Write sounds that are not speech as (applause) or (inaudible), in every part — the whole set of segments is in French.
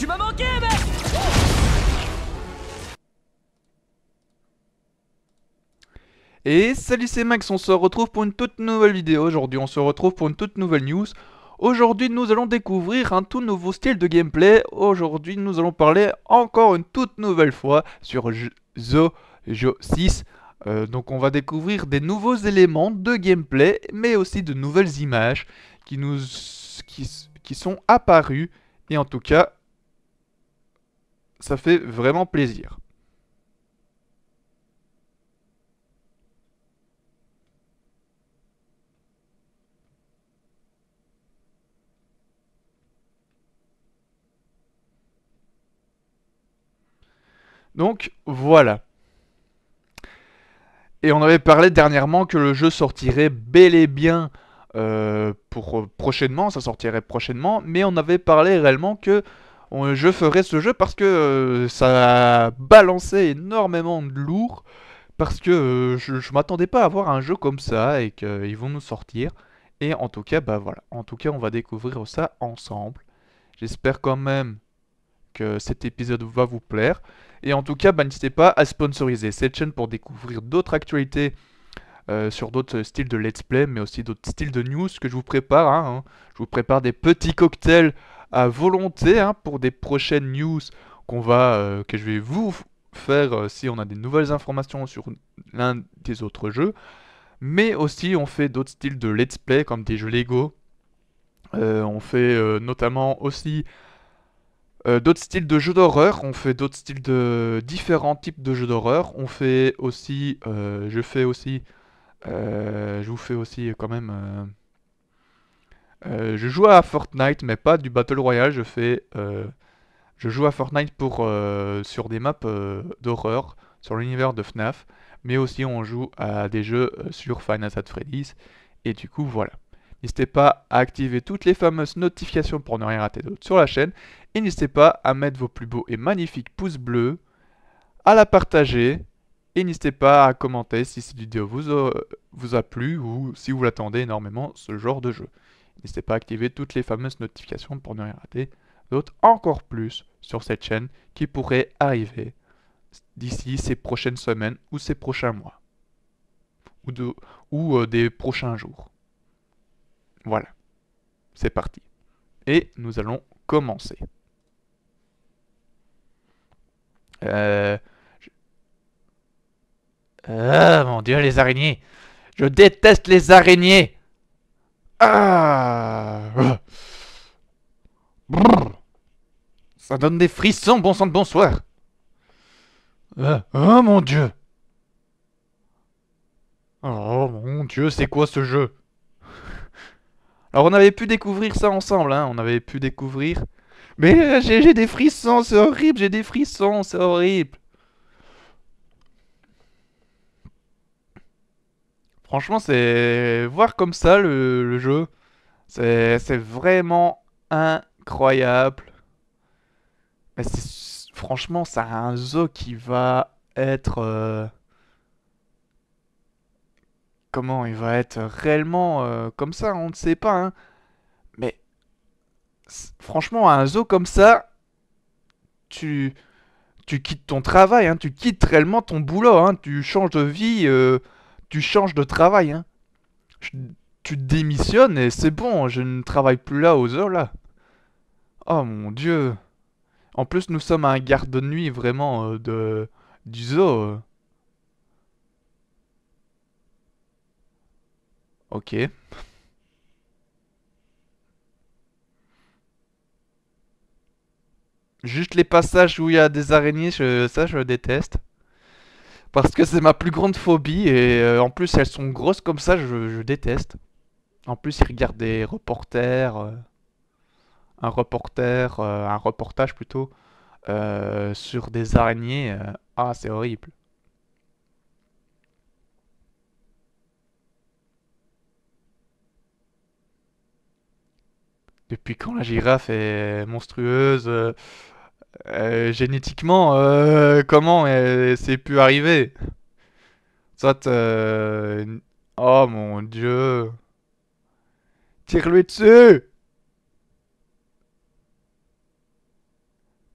Tu m'as manqué, mec Et salut c'est Max, on se retrouve pour une toute nouvelle vidéo, aujourd'hui on se retrouve pour une toute nouvelle news Aujourd'hui nous allons découvrir un tout nouveau style de gameplay Aujourd'hui nous allons parler encore une toute nouvelle fois sur The 6 euh, donc on va découvrir des nouveaux éléments de gameplay, mais aussi de nouvelles images qui, nous, qui, qui sont apparues. Et en tout cas, ça fait vraiment plaisir. Donc voilà. Et on avait parlé dernièrement que le jeu sortirait bel et bien euh, pour euh, prochainement, ça sortirait prochainement, mais on avait parlé réellement que euh, je ferai ce jeu parce que euh, ça a balancé énormément de lourd, parce que euh, je, je m'attendais pas à avoir un jeu comme ça et qu'ils vont nous sortir. Et en tout cas, bah voilà, en tout cas, on va découvrir ça ensemble. J'espère quand même que cet épisode va vous plaire. Et en tout cas, bah, n'hésitez pas à sponsoriser cette chaîne pour découvrir d'autres actualités euh, sur d'autres styles de let's play, mais aussi d'autres styles de news que je vous prépare. Hein, hein. Je vous prépare des petits cocktails à volonté hein, pour des prochaines news qu'on va, euh, que je vais vous faire euh, si on a des nouvelles informations sur l'un des autres jeux. Mais aussi, on fait d'autres styles de let's play comme des jeux Lego. on fait notamment aussi d'autres styles de jeux d'horreur, on fait d'autres styles de différents types de jeux d'horreur, on fait aussi, je fais aussi euh, je vous fais aussi quand même... Euh, euh, je joue à Fortnite, mais pas du Battle Royale. Je fais, je joue à Fortnite pour sur des maps d'horreur sur l'univers de FNAF, mais aussi on joue à des jeux sur Final Fantasy Freddy's. Et du coup, voilà. N'hésitez pas à activer toutes les fameuses notifications pour ne rien rater d'autre sur la chaîne. Et n'hésitez pas à mettre vos plus beaux et magnifiques pouces bleus, à la partager et n'hésitez pas à commenter si cette vidéo vous a, plu ou si vous l'attendez énormément, ce genre de jeu. N'hésitez pas à activer toutes les fameuses notifications pour ne rien rater d'autres encore plus sur cette chaîne qui pourrait arriver d'ici ces prochaines semaines ou ces prochains mois ou, euh, des prochains jours. Voilà, c'est parti. Et nous allons commencer. Euh, ah, mon dieu, les araignées Je déteste les araignées Ah Ça donne des frissons, bon sang de bonsoir ah, Oh mon dieu Oh mon dieu, c'est quoi ce jeu Alors on avait pu découvrir ça ensemble, hein, on avait pu découvrir... Mais euh, j'ai des frissons, c'est horrible, j'ai des frissons, c'est horrible Franchement, c'est voir comme ça le, jeu, c'est vraiment incroyable. franchement, ça a un zoo qui va être euh, comment il va être réellement euh, comme ça, on ne sait pas. Hein. Mais franchement, un zoo comme ça, tu tu quittes ton travail, hein, tu quittes réellement ton boulot, hein, tu changes de vie. Euh, tu changes de travail. Hein. tu démissionnes et c'est bon, je ne travaille plus là aux heures là. Oh mon dieu. En plus, nous sommes à un garde euh, de nuit vraiment de du zoo. Ok. Juste les passages où il y a des araignées, je, ça je déteste. Parce que c'est ma plus grande phobie et euh, en plus elles sont grosses comme ça, je, déteste. En plus ils regardent des reporters, euh, un reporter, euh, un reportage plutôt, sur des araignées. ah c'est horrible. Depuis quand la girafe est monstrueuse euh, génétiquement, euh, comment euh, c'est pu arriver Oh mon dieu Tire-lui dessus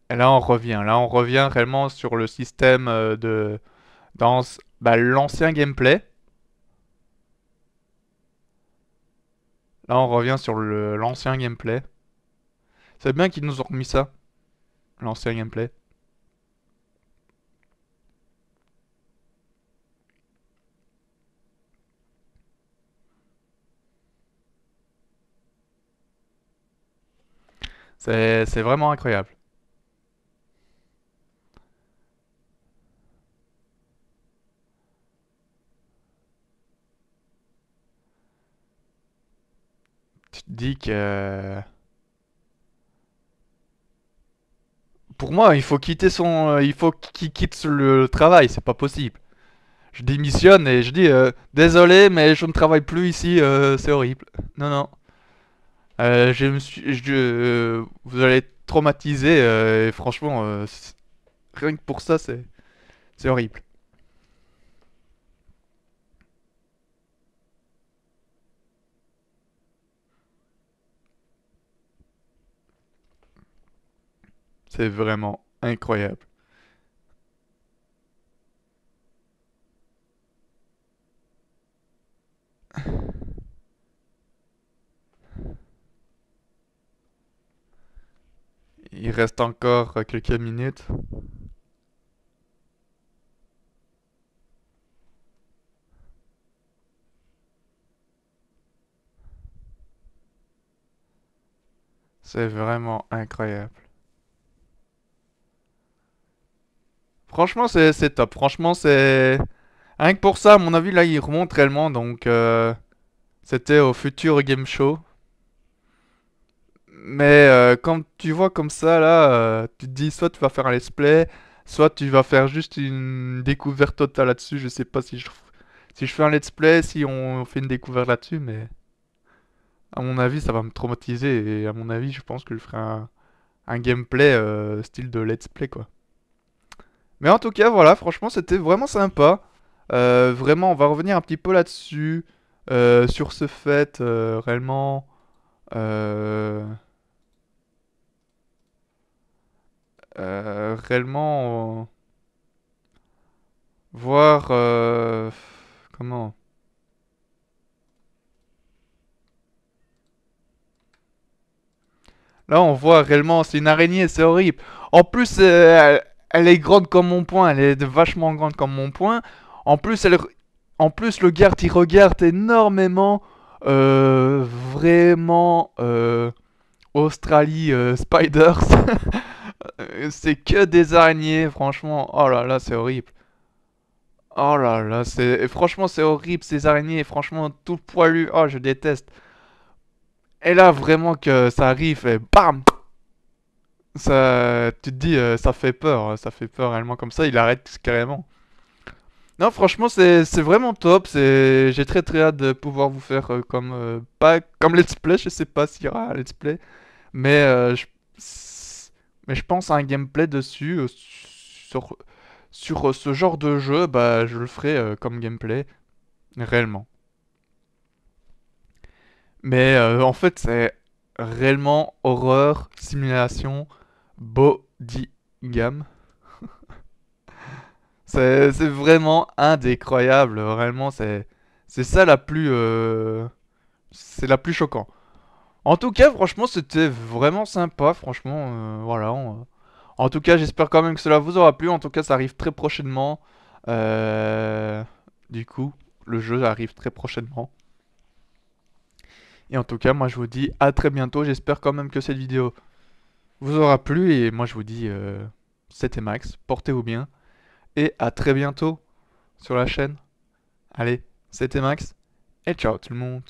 Et là, on revient. Là, on revient réellement sur le système de... Dans bah, l'ancien gameplay. Là, on revient sur l'ancien gameplay. C'est bien qu'ils nous ont remis ça l'ancien un gameplay. C'est vraiment incroyable. Tu te dis que... Euh, Pour moi, il faut quitter son, euh, il faut qu'il quitte le travail. C'est pas possible. Je démissionne et je dis euh, désolé, mais je ne travaille plus ici. Euh, c'est horrible. Non, non. je me suis, je, vous allez être traumatisé et franchement, rien que pour ça, c'est, c'est horrible. C'est vraiment incroyable. Il reste encore euh, quelques minutes. C'est vraiment incroyable. Franchement, c'est top. Franchement, c'est... Rien que pour ça, à mon avis, là, il remonte réellement. Donc, euh, c'était au futur game show. Mais euh, quand tu vois comme ça, là, euh, tu te dis soit tu vas faire un let's play, soit tu vas faire juste une découverte totale là-dessus. Je sais pas si je, si je fais un let's play, si on fait une découverte là-dessus, mais à mon avis, ça va me traumatiser. Et à mon avis, je pense que je ferai un gameplay style de let's play, quoi. Mais en tout cas, voilà, franchement, c'était vraiment sympa. Euh, vraiment, on va revenir un petit peu là-dessus, euh, sur ce fait euh, réellement. réellement. voir. comment Là, on voit réellement, c'est une araignée, c'est horrible. En plus, elle, elle est grande comme mon poing, elle est vachement grande comme mon poing. En plus, elle, en plus le gars, il regarde énormément, euh, vraiment, euh, Australie euh, Spiders. (laughs) c'est que des araignées, franchement. Oh là là, c'est horrible. Oh là là, c'est... Franchement, c'est horrible, ces araignées. Franchement, tout poilu. Oh, je déteste. Et là, vraiment que ça arrive et bam ça, tu te dis, euh, ça fait peur, hein, ça fait peur réellement comme ça, il arrête carrément. Non, franchement, c'est vraiment top. c'est J'ai très très hâte de pouvoir vous faire euh, comme. Euh, pas comme Let's Play, je sais pas s'il y aura un Let's Play. Mais, je, mais je pense à un gameplay dessus. sur, ce genre de jeu, bah, je le ferai comme gameplay. Réellement. Mais en fait, c'est réellement horreur, simulation. Bodingham. (laughs) c'est vraiment incroyable, vraiment, c'est ça la plus... Euh, c'est la plus choquant En tout cas, franchement, c'était vraiment sympa, franchement, euh, voilà. en tout cas, j'espère quand même que cela vous aura plu, en tout cas, ça arrive très prochainement. Euh, du coup, le jeu arrive très prochainement. Et en tout cas, moi je vous dis à très bientôt. J'espère quand même que cette vidéo vous aura plu et moi je vous dis euh, c'était Max, portez-vous bien et à très bientôt sur la chaîne. Allez, c'était Max et ciao tout le monde.